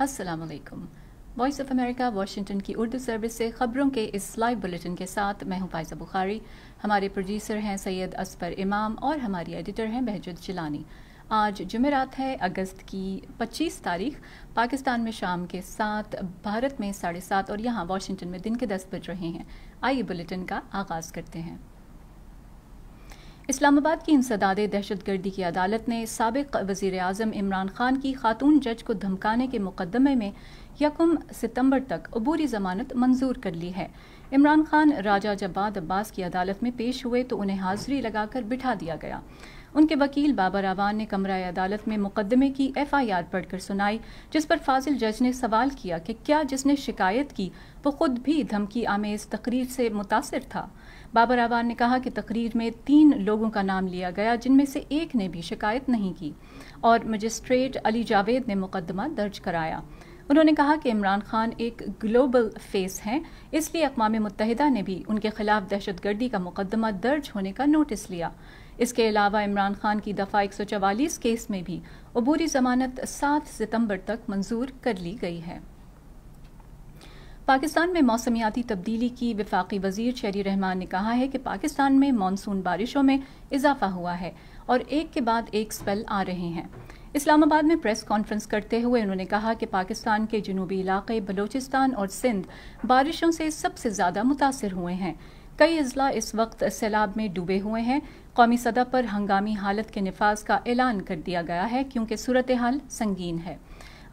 असलकम voice of America Washington की Urdu service से खबरों के इस लाइव बुलेटिन के साथ मैं हूं फायजा बुखारी हमारे प्रोड्यूसर हैं सैयद असफर इमाम और हमारी एडिटर हैं बहजुद चिलानी आज जुमेरात है अगस्त की 25 तारीख पाकिस्तान में शाम के सात भारत में साढ़े सात और यहाँ वाशिंगटन में दिन के दस बज रहे हैं आइए बुलेटिन का आगाज़ करते हैं इस्लामाबाद की इंसदाद दहशतगर्दी की अदालत ने सबक वजीर अजम इमरान खान की खातून जज को धमकाने के मुकदमे में यकम सितंबर तक अबूरी जमानत मंजूर कर ली है इमरान खान राजा जबाद अब्बास की अदालत में पेश हुए तो उन्हें हाजिरी लगाकर बिठा दिया गया उनके वकील बाबा आवान ने कमरा अदालत में मुकदमे की एफ आई आर पढ़कर सुनाई जिस पर फाजिल जज ने सवाल किया कि क्या जिसने शिकायत की वो खुद भी धमकी आमेज तकरीर से मुतासर था बाबर आवान ने कहा कि तकरीर में तीन लोगों का नाम लिया गया जिनमें से एक ने भी शिकायत नहीं की और मजिस्ट्रेट अली जावेद ने मुकदमा दर्ज कराया उन्होंने कहा कि इमरान खान एक ग्लोबल फेस हैं इसलिए अकवा मुतहदा ने भी उनके खिलाफ दहशत गर्दी का मुकदमा दर्ज होने का नोटिस लिया इसके अलावा इमरान खान की दफ़ा एक सौ चवालीस केस में भी अबूरी जमानत सात सितम्बर तक मंजूर कर ली गई है पाकिस्तान में मौसमियाती तब्दीली की विफाकी वजीर शरी रहमान ने कहा है कि पाकिस्तान में मानसून बारिशों में इजाफा हुआ है और एक के बाद एक स्पेल आ रहे हैं इस्लामाबाद में प्रेस कॉन्फ्रेंस करते हुए उन्होंने कहा कि पाकिस्तान के जनूबी इलाके बलूचिस्तान और सिंध बारिशों से सबसे ज़्यादा मुतासर हुए हैं कई अजला इस वक्त सैलाब में डूबे हुए हैं कौमी सतह पर हंगामी हालत के नफाज का ऐलान कर दिया गया है क्योंकि सूरत हाल संगीन है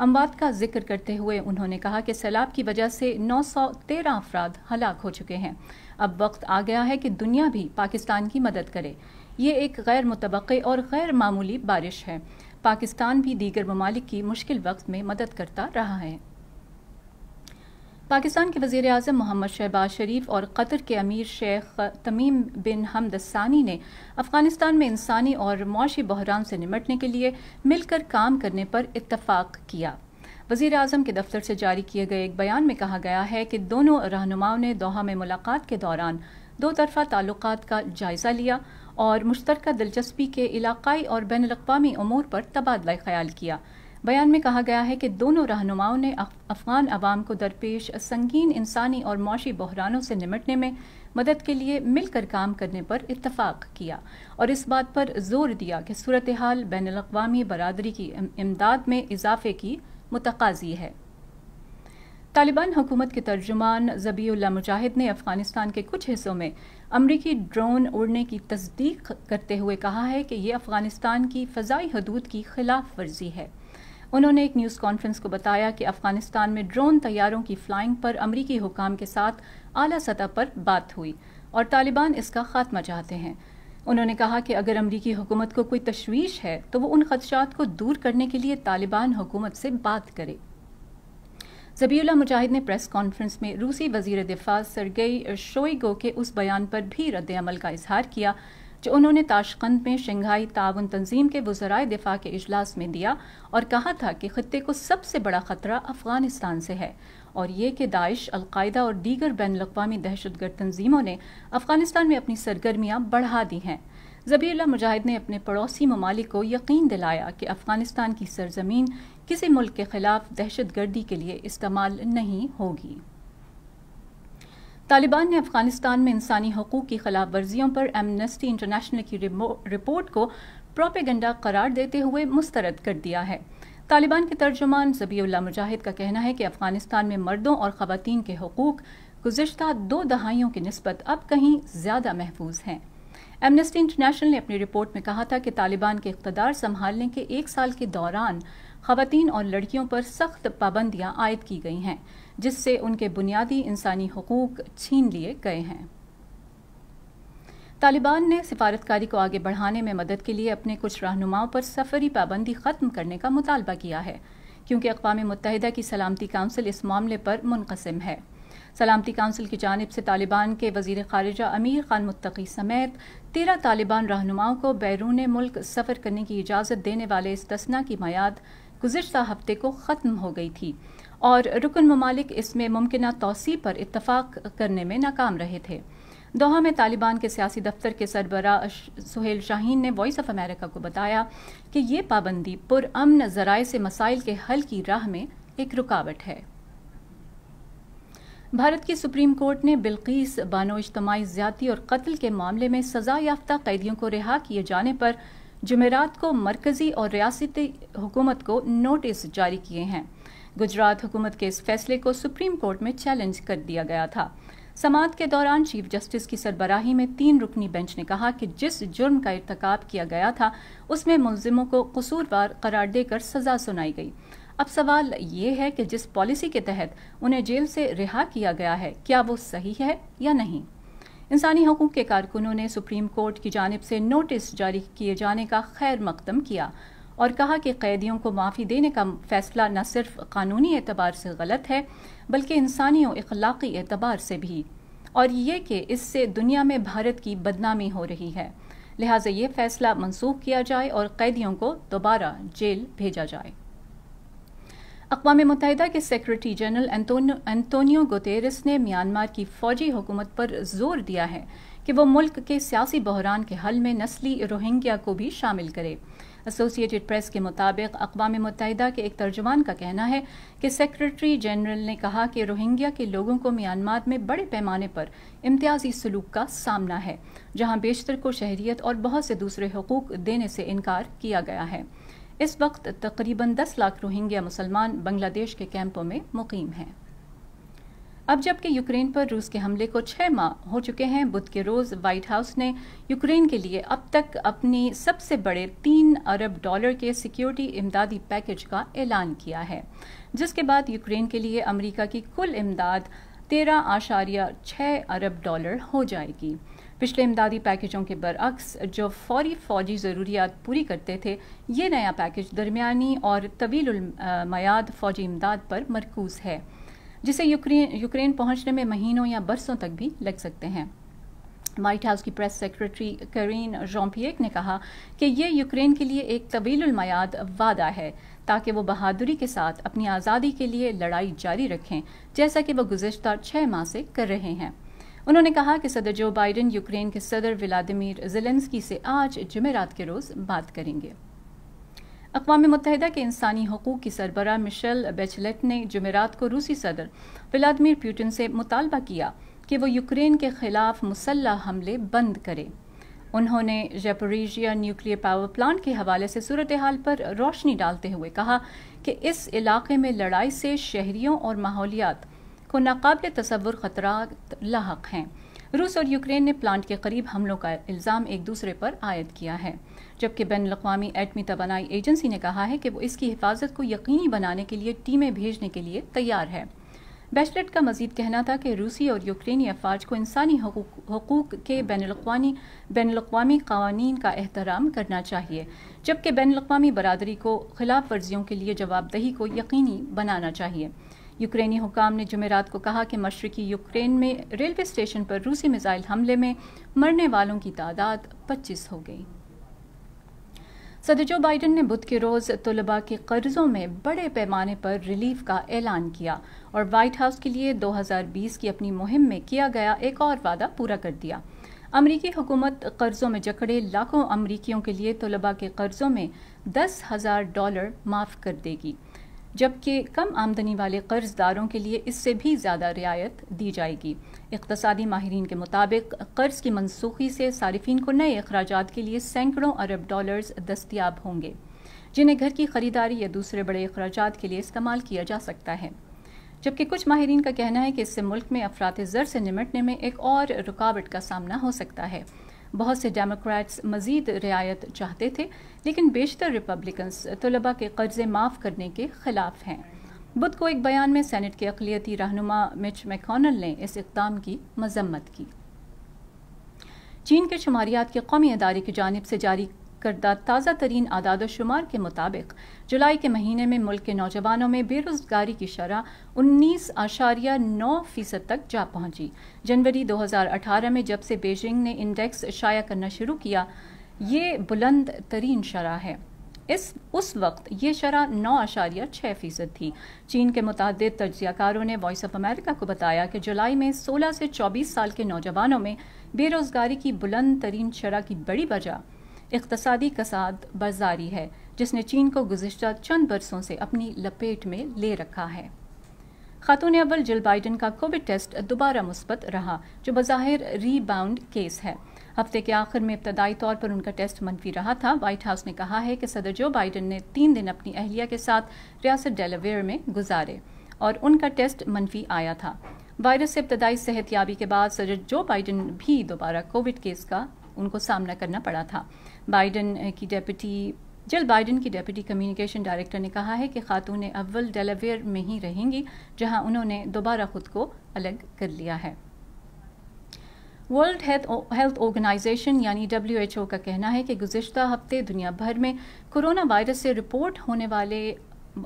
अमवात का जिक्र करते हुए उन्होंने कहा कि सैलाब की वजह से नौ सौ तेरह अफराद हलाक हो चुके हैं अब वक्त आ गया है कि दुनिया भी पाकिस्तान की मदद करे ये एक गैर मुतबक़ और गैर मामूली बारिश है पाकिस्तान भी दीगर ममालिक की मुश्किल वक्त में मदद करता रहा है पाकिस्तान के वजीर अजम मोहम्मद शहबाज शरीफ और कतर के अमीर शेख तमीम बिन हमद ने अफगानिस्तान में इंसानी और मुआशी बहरान से निमटने के लिए मिलकर काम करने पर इतफाक़ किया वजीर अजम के दफ्तर से जारी किए गए एक बयान में कहा गया है कि दोनों रहनुमाओं ने दोहा में मुलाकात के दौरान दो तरफ़ा ताल्लुक का जायज़ा लिया और मुश्तरक दिलचस्पी के इलाकई और बैन अवी अमूर पर तबादला ख्याल किया बयान में कहा गया है कि दोनों रहनुमाओं ने अफगान अवाम को दरपेश संगीन इंसानी और मौशी बहरानों से निमटने में मदद के लिए मिलकर काम करने पर इतफाक किया और इस बात पर जोर दिया कि सूरत हाल बैन अवी बरदरी की इमदाद में इजाफे की मुतकाजी है तालिबान हुकूमत के तर्जुमान जबीउल्ला मुजाहिद ने अफगानिस्तान के कुछ हिस्सों में अमरीकी ड्रोन उड़ने की तस्दीक करते हुए कहा है कि यह अफगानिस्तान की फ़जाई हदूद की खिलाफ वर्जी है उन्होंने एक न्यूज़ कॉन्फ्रेंस को बताया कि अफगानिस्तान में ड्रोन तैयारों की फ्लाइंग पर अमरीकी हुकाम के साथ आला सतह पर बात हुई और तालिबान इसका खात्मा चाहते हैं उन्होंने कहा कि अगर अमरीकी हुकूमत को कोई तशवीश है तो वो उन खदशात को दूर करने के लिए तालिबान हुकूमत से बात करे जबीउल्ला मुजाहिद ने प्रेस कॉन्फ्रेंस में रूसी वजीर दिफा सरगई शोईगो के उस बयान पर भी रद्द अमल का इजहार किया जो उन्होंने ताशकंद में शंघाई ताउन तंजीम के वजराय दिफा के अजलास में दिया और कहा था कि ख़त्े को सबसे बड़ा ख़तरा अफ़गानिस्तान से है और ये कि दाइश अलकायदा और दीगर बैन अवी दहशत गर्द तंजीमों ने अफ़गानिस्तान में अपनी सरगर्मियाँ बढ़ा दी हैं जबीरला मुजाहिद ने अपने पड़ोसी ममालिक को यकीन दिलाया कि अफ़गानिस्तान की सरजमीन किसी मुल्क के खिलाफ दहशत गर्दी के लिए इस्तेमाल नहीं होगी तालिबान ने अफगानिस्तान में इंसानी हकूक़ की खिलाफ वर्जियों पर एमनेस्टी इंटरनेशनल की रिपोर्ट को प्रोपेगेंडा करार देते हुए मुस्तरद कर दिया है तालिबान के तर्जुमान जबीउल्ला मुजाहिद का कहना है कि अफगानिस्तान में मर्दों और खातन के हकूक़ गुजशत दो दहाइयों की नस्बत अब कहीं ज़्यादा महफूज हैं एमनेस्टी इंटरनेशनल ने अपनी रिपोर्ट में कहा था कि तालिबान के इकतदार संभालने के एक साल के दौरान खातन और लड़कियों पर सख्त पाबंदियां आयद की गई हैं जिससे उनके बुनियादी इंसानी हकूक छीन लिए गए हैं तालिबान ने सिफारतकारी को आगे बढ़ाने में मदद के लिए अपने कुछ रहनुमाओं पर सफरी पाबंदी ख़त्म करने का मुतालबा किया है क्योंकि अकवा मुतहदा की सलामती काउंसिल इस मामले पर मुनकसम है सलामती काउंसिल की जानब से तालिबान के वजीर खारजा अमीर खान मुत्तकी समेत तेरह तालिबान रहनुमाओं को बैरून मुल्क सफ़र करने की इजाज़त देने वाले इस तस्ना की मैयाद गुजशत हफ्ते को ख़त्म हो गई थी और रुकन ममालिक इसमें मुमकिन तोसी पर इतफाक़ करने में नाकाम रहे थे दोहा में तालिबान के सियासी दफ्तर के सरबरा सुहेल शाहीन ने वॉइस ऑफ अमेरिका को बताया कि ये पाबंदी पुरमन जराये से मसाइल के हल की राह में एक रुकावट है भारत की सुप्रीम कोर्ट ने बिल्कीस बानो इज्तमाही ज़्यादा और कत्ल के मामले में सजा याफ्ता कैदियों को रिहा किए जाने पर जमेरात को मरकजी और रियाती हुकूमत को नोटिस जारी किए हैं गुजरात हुकूमत के इस फैसले को सुप्रीम कोर्ट में चैलेंज कर दिया गया था समात के दौरान चीफ जस्टिस की सरबराही में तीन रुकनी बेंच ने कहा कि जिस जुर्म का इरतक किया गया था उसमें मुलजिमों को कसूरवार करार देकर सजा सुनाई गई अब सवाल ये है कि जिस पॉलिसी के तहत उन्हें जेल से रिहा किया गया है क्या वो सही है या नहीं इंसानी हकूक़ के कारकुनों ने सुप्रीम कोर्ट की जानब से नोटिस जारी किए जाने का खैर मकदम किया और कहा कि कैदियों को माफ़ी देने का फैसला न सिर्फ कानूनी एतबार से गलत है बल्कि इंसानी और इखलाक़ी एतबार से भी और ये कि इससे दुनिया में भारत की बदनामी हो रही है लिहाजा ये फैसला मनसूख किया जाए और कैदियों को दोबारा जेल भेजा जाए अकवा मुतहद के सेक्रेटरी जनरल एंतोनियो गुतेरस ने म्यांमार की फौजी हुकूमत पर जोर दिया है कि वो मुल्क के सियासी बहरान के हल में नस्ली रोहिंग्या को भी शामिल करे एसोसिएटेड प्रेस के मुताबिक अकवा मुतहद के एक तर्जमान का कहना है कि सेक्रेटरी जनरल ने कहा कि रोहिंग्या के लोगों को म्यांमार में बड़े पैमाने पर इम्तियाजी सलूक का सामना है जहां बेशतर को शहरीत और बहुत से दूसरे हकूक देने से इनकार किया गया है इस वक्त तकरीबन 10 लाख रोहिंग्या मुसलमान बांग्लादेश के कैंपों में मुकीम हैं अब जबकि यूक्रेन पर रूस के हमले को छह माह हो चुके हैं बुध के रोज़ वाइट हाउस ने यूक्रेन के लिए अब तक अपनी सबसे बड़े तीन अरब डॉलर के सिक्योरिटी इमदादी पैकेज का ऐलान किया है जिसके बाद यूक्रेन के लिए अमेरिका की कुल इमदाद तेरह आशारिया छः अरब डॉलर हो जाएगी पिछले इमदादी पैकेजों के बरक्स जो फौरी फौजी ज़रूरियात पूरी करते थे ये नया पैकेज दरमियानी और मयाद फौजी इमदाद पर मरकूज़ है जिसे यूक्रेन यूक्रेन पहुंचने में महीनों या बरसों तक भी लग सकते हैं वाइट हाउस की प्रेस सेक्रेटरी करीन जॉम्पियक ने कहा कि यह यूक्रेन के लिए एक तवील तवीलमयाद वादा है ताकि वो बहादुरी के साथ अपनी आज़ादी के लिए लड़ाई जारी रखें जैसा कि वह गुजशत छः माह से कर रहे हैं उन्होंने कहा कि सदर जो बाइडेन यूक्रेन के सदर व्लादिमिर जिलेंसकी से आज जुमेरात के रोज़ बात करेंगे अकवा मुतहदा के इंसानी हकूक़ की सरबरा मिशेल बेचलेट ने जुमेरात को रूसी सदर व्लादिमिर प्यूटिन से मुतालबा किया कि वो यूक्रेन के खिलाफ मुसल्ह हमले बंद करे उन्होंने जेपोरीजिया न्यूक्लियर पावर प्लांट के हवाले से सूरत हाल पर रोशनी डालते हुए कहा कि इस इलाके में लड़ाई से शहरियों और माहौलियात को नाकबिल तस्वुर ख़तरा लाक हैं रूस और यूक्रेन ने प्लांट के करीब हमलों का इल्ज़ाम एक दूसरे पर आयद किया है जबकि बैन अवी एटमी तबानाई एजेंसी ने कहा है कि वो इसकी हिफाजत को यकीनी बनाने के लिए टीमें भेजने के लिए तैयार है बैचलेट का मजीद कहना था कि रूसी और यूक्रेनी अफवाज को इंसानी हकूक के बैन अवी कवानीन का एहतराम करना चाहिए जबकि बैन अवी बरदरी को खिलाफ वर्जियों के लिए जवाबदही को यकीनी बनाना चाहिए यूक्रेनी हुकाम ने जुमेरात को कहा कि मशरकी यूक्रेन में रेलवे स्टेशन पर रूसी मिज़ाइल हमले में मरने वालों की तादाद 25 हो गई सदर जो बाइडन ने बुध के रोज़ तलबा के कर्ज़ों में बड़े पैमाने पर रिलीफ का ऐलान किया और वाइट हाउस के लिए 2020 की अपनी मुहिम में किया गया एक और वादा पूरा कर दिया अमरीकी हुकूमत कर्ज़ों में जकड़े लाखों अमरीकियों के लिए तलबा के कर्ज़ों में दस हज़ार डॉलर माफ़ कर देगी जबकि कम आमदनी वाले कर्जदारों के लिए इससे भी ज़्यादा रियायत दी जाएगी इकतसादी माहरीन के मुताबिक कर्ज की मनसूखी से सार्फिन को नए अखराज के लिए सैकड़ों अरब डॉलर्स दस्तियाब होंगे जिन्हें घर की खरीदारी या दूसरे बड़े अखराज के लिए इस्तेमाल किया जा सकता है जबकि कुछ माहरीन का कहना है कि इससे मुल्क में अफरात ज़र से निमटने में एक और रुकावट का सामना हो सकता है बहुत से डेमोक्रेट्स मजीद रियायत चाहते थे लेकिन बेशतर रिपब्लिकन्स तलबा के कर्जे माफ़ करने के खिलाफ हैं बुध को एक बयान में सैनेट के अकलीती रहनुमा मिच मैकॉनल ने इस इकदाम की मजम्मत की चीन के शुमारियात के कौमी अदारे की जानब से जारी करदा ताज़ा तरीन आदाद शुमार के मुताबिक जुलाई के महीने में मुल्क के नौजवानों में बेरोज़गारी की शरह उन्नीस आशारिया नौ फ़ीसद तक जा पहुंची जनवरी दो हजार अठारह में जब से बेजिंग ने इंडेक्स शाया करना शुरू किया ये बुलंद तरीन शरह है इस उस वक्त ये शरह नौ आशारिया छः फीसद थी चीन के मुतद तजियाकारों ने वॉइस ऑफ अमेरिका को बताया कि जुलाई में 16 से 24 साल के नौजवानों में बेरोज़गारी की बुलंद तरीन शरह की बड़ी वजह इकतसादी कसाद बाजारी है जिसने चीन को गुजशत चंद बरसों से अपनी लपेट में ले रखा है खातून अव्वल जिल बाइडन का कोविड टेस्ट दोबारा मुस्बत रहा जो बाहिर रीबाउंड केस है हफ्ते के आखिर में इब्तदाई तौर पर उनका टेस्ट मनफी रहा था वाइट हाउस ने कहा है कि सदर जो बाइडन ने तीन दिन अपनी अहलिया के साथ रियासत डेलावेयर में गुजारे और उनका टेस्ट मनफी आया था वायरस से इब्तदाई सेहत याबी के बाद सदर जो बाइडन भी दोबारा कोविड केस का उनको सामना करना पड़ा था बाइडन की डेप्यूटी जल बाइडन की डेप्यूटी कम्युनिकेशन डायरेक्टर ने कहा है कि खातून अव्वल डेलावेयर में ही रहेंगी जहां उन्होंने दोबारा खुद को अलग कर लिया है वर्ल्ड हेल्थ ऑर्गेनाइजेशन यानी डब्ल्यू का कहना है कि गुजशत हफ्ते दुनिया भर में कोरोना वायरस से रिपोर्ट होने वाले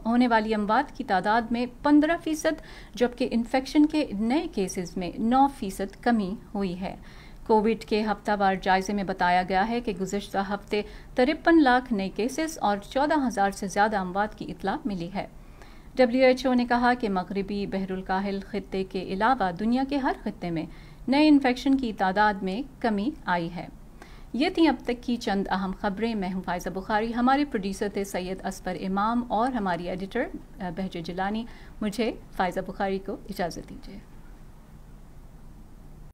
होने वाली अमवात की तादाद में 15 फीसद जबकि इन्फेक्शन के नए केसेस में 9 फीसद कमी हुई है कोविड के हफ्तावार जायजे में बताया गया है कि गुजशत हफ्ते तिरपन लाख नए केसेस और चौदह हज़ार से ज़्यादा अमवात की इतला मिली है डब्ल्यू एच ओ ने कहा कि मगरबी बहरुलकाहल खत्े के अलावा दुनिया के हर खत्े में नए इन्फेक्शन की तादाद में कमी आई है ये थी अब तक की चंद अहम खबरें मैं हूँ फायजा बुखारी हमारे प्रोड्यूसर थे सैयद असफर इमाम और हमारी एडिटर बहजे जिलानी मुझे फायजा बुखारी को इजाज़त दीजिए